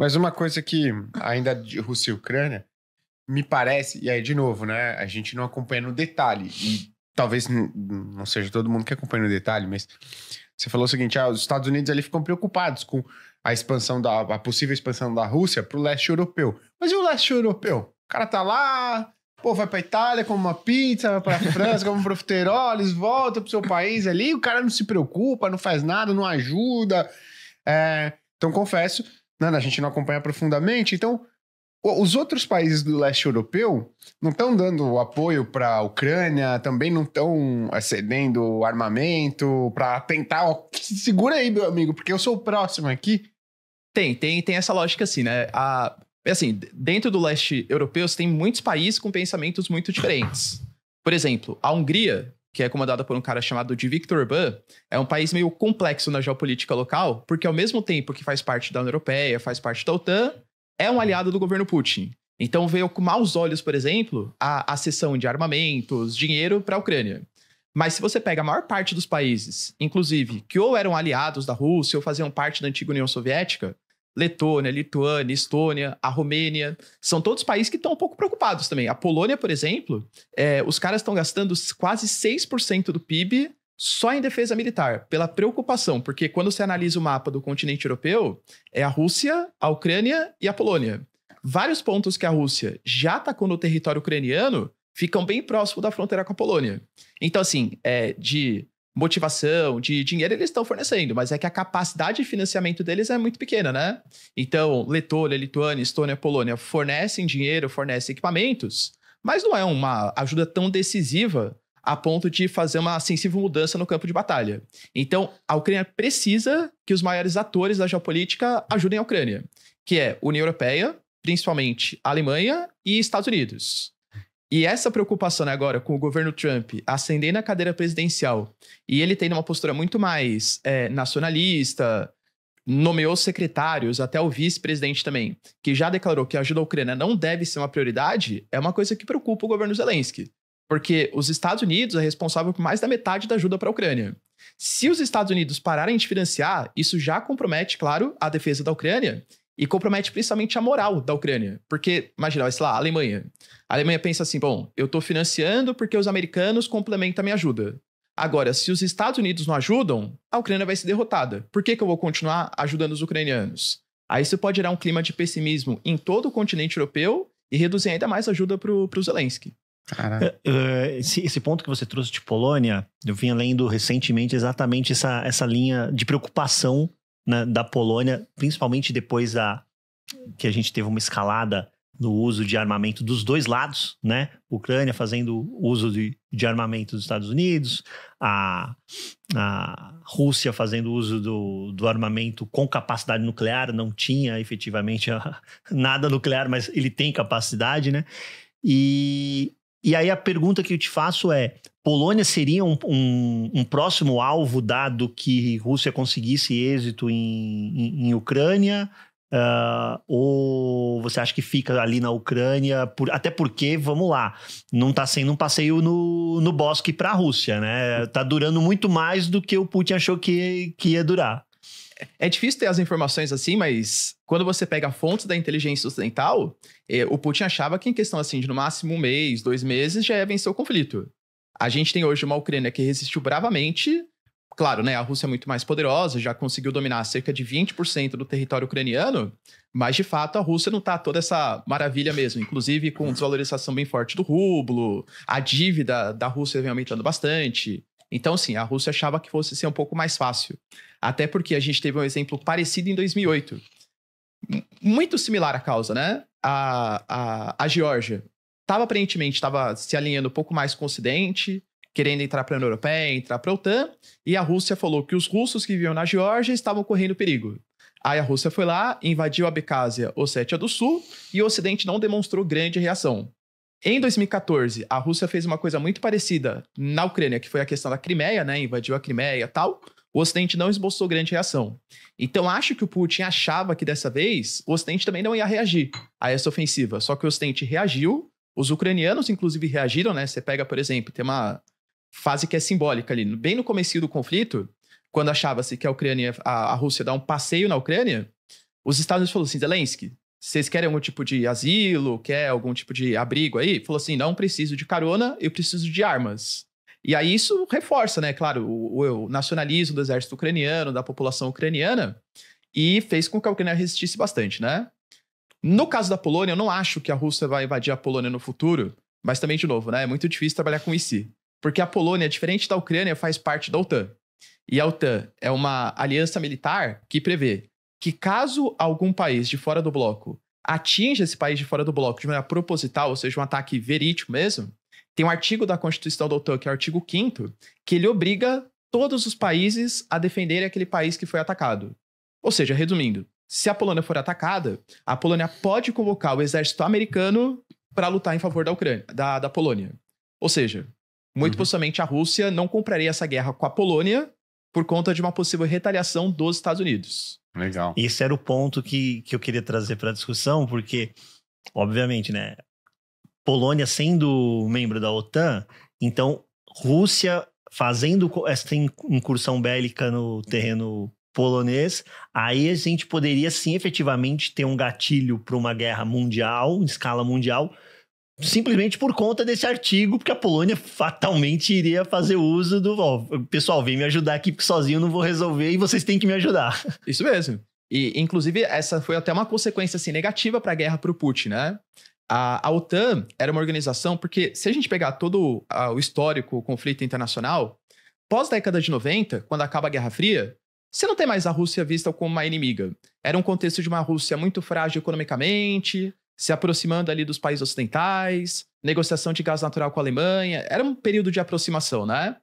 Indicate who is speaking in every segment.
Speaker 1: Mas uma coisa que, ainda de Rússia e Ucrânia, me parece, e aí de novo, né? A gente não acompanha no detalhe, e talvez não seja todo mundo que acompanha no detalhe, mas você falou o seguinte: ah, os Estados Unidos ali ficam preocupados com a expansão da a possível expansão da Rússia para o leste europeu. Mas e o leste europeu? O cara tá lá, pô, vai para Itália, come uma pizza, vai para França, come um profiteroles, volta pro seu país ali, o cara não se preocupa, não faz nada, não ajuda. É, então confesso né? a gente não acompanha profundamente. Então, os outros países do leste europeu não estão dando apoio para a Ucrânia, também não estão eh, cedendo armamento para tentar. Ó, segura aí, meu amigo, porque eu sou o próximo aqui. Tem, tem, tem essa lógica assim, né? A, é assim, dentro do leste europeu, você tem muitos países com pensamentos muito diferentes. Por exemplo, a Hungria que é comandada por um cara chamado de Victor Ban, é um país meio complexo na geopolítica local, porque ao mesmo tempo que faz parte da União Europeia, faz parte da OTAN, é um aliado do governo Putin. Então veio com maus olhos, por exemplo, a, a cessão de armamentos, dinheiro para a Ucrânia. Mas se você pega a maior parte dos países, inclusive, que ou eram aliados da Rússia ou faziam parte da antiga União Soviética, Letônia, Lituânia, Estônia, a Romênia, são todos países que estão um pouco preocupados também. A Polônia, por exemplo, é, os caras estão gastando quase 6% do PIB só em defesa militar, pela preocupação, porque quando você analisa o mapa do continente europeu, é a Rússia, a Ucrânia e a Polônia. Vários pontos que a Rússia já atacou no território ucraniano ficam bem próximo da fronteira com a Polônia. Então, assim, é, de motivação, de dinheiro eles estão fornecendo, mas é que a capacidade de financiamento deles é muito pequena, né? Então, Letônia, Lituânia, Estônia, Polônia fornecem dinheiro, fornecem equipamentos, mas não é uma ajuda tão decisiva a ponto de fazer uma sensível mudança no campo de batalha. Então, a Ucrânia precisa que os maiores atores da geopolítica ajudem a Ucrânia, que é União Europeia, principalmente Alemanha e Estados Unidos. E essa preocupação né, agora com o governo Trump ascendendo a cadeira presidencial e ele tendo uma postura muito mais é, nacionalista, nomeou secretários, até o vice-presidente também, que já declarou que a ajuda à Ucrânia não deve ser uma prioridade, é uma coisa que preocupa o governo Zelensky. Porque os Estados Unidos é responsável por mais da metade da ajuda para a Ucrânia. Se os Estados Unidos pararem de financiar, isso já compromete, claro, a defesa da Ucrânia e compromete principalmente a moral da Ucrânia. Porque, imagina, sei lá, a Alemanha. A Alemanha pensa assim: bom, eu estou financiando porque os americanos complementam a minha ajuda. Agora, se os Estados Unidos não ajudam, a Ucrânia vai ser derrotada. Por que, que eu vou continuar ajudando os ucranianos? Aí isso pode gerar um clima de pessimismo em todo o continente europeu e reduzir ainda mais a ajuda para o Zelensky.
Speaker 2: Uh, esse, esse, ponto que você trouxe de Polônia, eu vinha lendo recentemente exatamente essa, essa linha de preocupação né, da Polônia, principalmente depois da que a gente teve uma escalada no uso de armamento dos dois lados, né? Ucrânia fazendo uso de, de armamento dos Estados Unidos, a, a Rússia fazendo uso do, do armamento com capacidade nuclear, não tinha efetivamente a, nada nuclear, mas ele tem capacidade, né? E, e aí a pergunta que eu te faço é: Polônia seria um, um, um próximo alvo, dado que Rússia conseguisse êxito em, em, em Ucrânia? Uh, ou você acha que fica ali na Ucrânia? Por, até porque, vamos lá, não está sendo um passeio no, no bosque para a Rússia, né? Tá durando muito mais do que o Putin achou que, que ia durar é difícil ter as informações assim, mas quando você pega
Speaker 1: fontes da inteligência ocidental, é, o Putin achava que em questão assim de no máximo um mês, dois meses, já ia vencer o conflito. A gente tem hoje uma Ucrânia que resistiu bravamente. Claro, né? A Rússia é muito mais poderosa, já conseguiu dominar cerca de 20% do território ucraniano, mas de fato a Rússia não está toda essa maravilha mesmo, inclusive com desvalorização bem forte do rublo, a dívida da Rússia vem aumentando bastante. Então, sim, a Rússia achava que fosse ser um pouco mais fácil. Até porque a gente teve um exemplo parecido em 2008. Muito similar à causa, né? A, a, a Geórgia estava aparentemente estava se alinhando um pouco mais com o Ocidente, querendo entrar para a União Europeia, entrar para a OTAN, e a Rússia falou que os russos que viviam na Geórgia estavam correndo perigo. Aí a Rússia foi lá, invadiu a Abcásia, Ossétia do Sul, e o Ocidente não demonstrou grande reação. Em 2014, a Rússia fez uma coisa muito parecida na Ucrânia, que foi a questão da Crimeia, né? Invadiu a Crimeia e tal. O Ocidente não esboçou grande reação. Então, acho que o Putin achava que dessa vez o Ocidente também não ia reagir a essa ofensiva. Só que o Ocidente reagiu, os ucranianos, inclusive, reagiram, né? Você pega, por exemplo, tem uma fase que é simbólica ali. Bem no começo do conflito, quando achava-se que a Ucrânia, a, a Rússia dá um passeio na Ucrânia, os Estados Unidos falaram assim: Zelensky, vocês querem algum tipo de asilo? Quer algum tipo de abrigo aí? Falou assim: não preciso de carona, eu preciso de armas. E aí isso reforça, né, claro, o, o nacionalismo do exército ucraniano, da população ucraniana, e fez com que a Ucrânia resistisse bastante, né? No caso da Polônia, eu não acho que a Rússia vai invadir a Polônia no futuro, mas também, de novo, né, é muito difícil trabalhar com isso. Porque a Polônia, diferente da Ucrânia, faz parte da OTAN. E a OTAN é uma aliança militar que prevê que caso algum país de fora do bloco atinja esse país de fora do bloco de maneira proposital, ou seja, um ataque verídico mesmo, tem um artigo da Constituição da OTAN, que é o artigo 5 que ele obriga todos os países a defenderem aquele país que foi atacado. Ou seja, resumindo, se a Polônia for atacada, a Polônia pode convocar o exército americano para lutar em favor da Ucrânia, da, da Polônia. Ou seja, muito uhum. possivelmente a Rússia não compraria essa guerra com a Polônia por
Speaker 2: conta de uma possível retaliação dos Estados Unidos. Legal. esse era o ponto que, que eu queria trazer para a discussão, porque, obviamente, né? Polônia sendo membro da OTAN, então Rússia fazendo essa incursão bélica no terreno polonês, aí a gente poderia sim efetivamente ter um gatilho para uma guerra mundial, em escala mundial, simplesmente por conta desse artigo, porque a Polônia fatalmente iria fazer uso do. Ó, pessoal, vem me ajudar aqui, porque sozinho eu não vou resolver e vocês têm que me ajudar. Isso mesmo. E, inclusive, essa foi até uma consequência
Speaker 1: assim, negativa para a guerra para o Putin, né? A, a, OTAN era uma organização, porque se a gente pegar todo a, o histórico o conflito internacional, pós década de 90, quando acaba a Guerra Fria, você não tem mais a Rússia vista como uma inimiga. Era um contexto de uma Rússia muito frágil economicamente, se aproximando ali dos países ocidentais, negociação de gás natural com a Alemanha. Era um período de aproximação, né?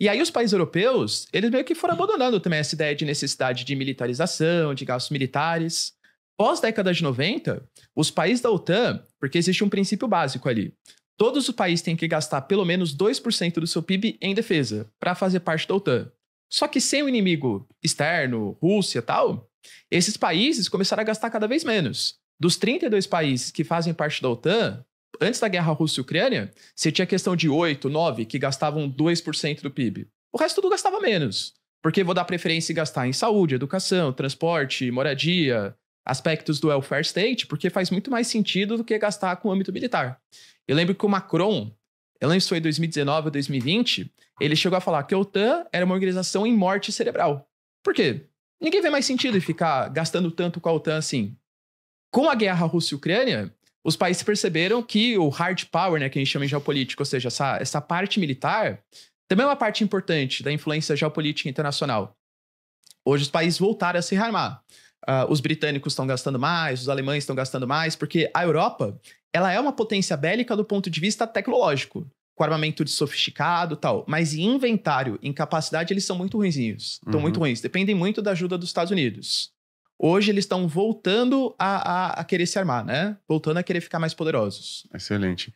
Speaker 1: E aí os países europeus, eles meio que foram abandonando também essa ideia de necessidade de militarização, de gastos militares. Pós década de 90, os países da OTAN, porque existe um princípio básico ali, todos os países têm que gastar pelo menos 2% do seu PIB em defesa para fazer parte da OTAN. Só que sem o inimigo externo, Rússia tal, esses países começaram a gastar cada vez menos. Dos 32 países que fazem parte da OTAN, antes da guerra Rússia-Ucrânia, você tinha questão de 8, 9 que gastavam 2% do PIB. O resto tudo gastava menos. Porque vou dar preferência em gastar em saúde, educação, transporte, moradia, aspectos do welfare state, porque faz muito mais sentido do que gastar com o âmbito militar. Eu lembro que o Macron, eu lembro se foi em 2019 ou 2020, ele chegou a falar que a OTAN era uma organização em morte cerebral. Por quê? Ninguém vê mais sentido em ficar gastando tanto com a OTAN assim. Com a guerra Rússia-Ucrânia, os países perceberam que o hard power, né, que a gente chama em geopolítica, ou seja, essa, essa parte militar, também é uma parte importante da influência geopolítica internacional. Hoje os países voltaram a se rearmar. Uh, os britânicos estão gastando mais, os alemães estão gastando mais, porque a Europa ela é uma potência bélica do ponto de vista tecnológico, com armamento de sofisticado tal, mas em inventário, em capacidade, eles são muito ruinzinhos, estão uhum. muito ruins, dependem muito da ajuda dos Estados Unidos. Hoje eles estão voltando a, a, a querer se armar, né? Voltando a querer ficar mais poderosos. Excelente.